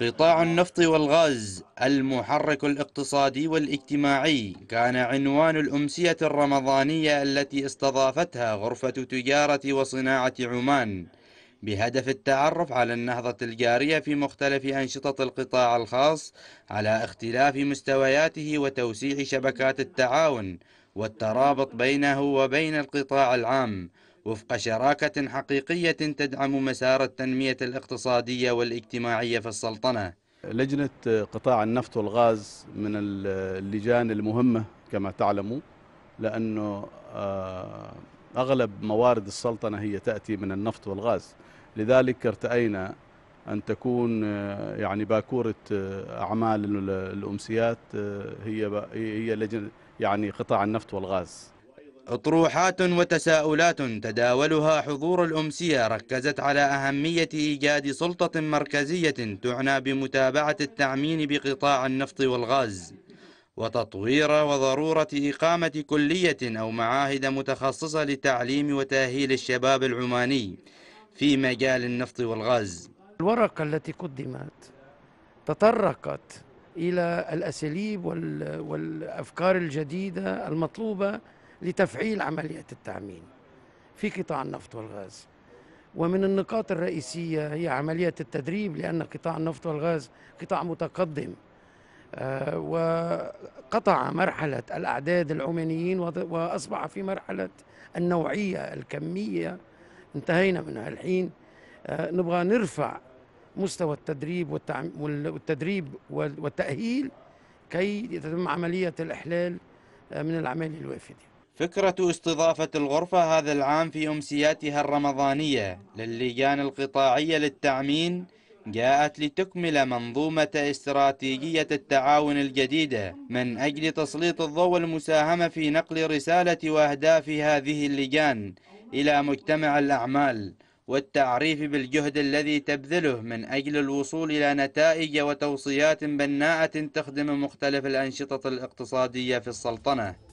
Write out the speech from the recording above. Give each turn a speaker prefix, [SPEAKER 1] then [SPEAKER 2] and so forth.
[SPEAKER 1] قطاع النفط والغاز المحرك الاقتصادي والاجتماعي كان عنوان الأمسية الرمضانية التي استضافتها غرفة تجارة وصناعة عمان بهدف التعرف على النهضة الجارية في مختلف أنشطة القطاع الخاص على اختلاف مستوياته وتوسيع شبكات التعاون والترابط بينه وبين القطاع العام وفق شراكة حقيقية تدعم مسار التنمية الاقتصادية والاجتماعية في السلطنة لجنة
[SPEAKER 2] قطاع النفط والغاز من اللجان المهمة كما تعلموا لأنه آه، أغلب موارد السلطنة هي تأتي من النفط والغاز لذلك ارتأينا أن تكون آه، يعني باكورة آه، أعمال الأمسيات هي هي لجنة يعني قطاع النفط
[SPEAKER 1] والغاز اطروحات وتساؤلات تداولها حضور الأمسية ركزت على أهمية إيجاد سلطة مركزية تعنى بمتابعة التعمين بقطاع النفط والغاز وتطوير وضرورة إقامة كلية أو معاهد متخصصة لتعليم وتأهيل الشباب العماني في مجال النفط والغاز
[SPEAKER 3] الورقة التي قدمت تطرقت إلى الأساليب والأفكار الجديدة المطلوبة لتفعيل عمليات التعميم في قطاع النفط والغاز ومن النقاط الرئيسية هي عملية التدريب لأن قطاع النفط والغاز قطاع متقدم آه، وقطع مرحلة الأعداد العمانيين وأصبح في مرحلة النوعية الكمية انتهينا منها الحين آه، نبغى نرفع مستوى التدريب والتدريب والتأهيل كي تتم عملية الإحلال آه، من العمال الوافدين
[SPEAKER 1] فكرة استضافة الغرفة هذا العام في أمسياتها الرمضانية للجان القطاعية للتعمين جاءت لتكمل منظومة استراتيجية التعاون الجديدة من أجل تسليط الضوء المساهمة في نقل رسالة وأهداف هذه اللجان إلى مجتمع الأعمال والتعريف بالجهد الذي تبذله من أجل الوصول إلى نتائج وتوصيات بناءة تخدم مختلف الأنشطة الاقتصادية في السلطنة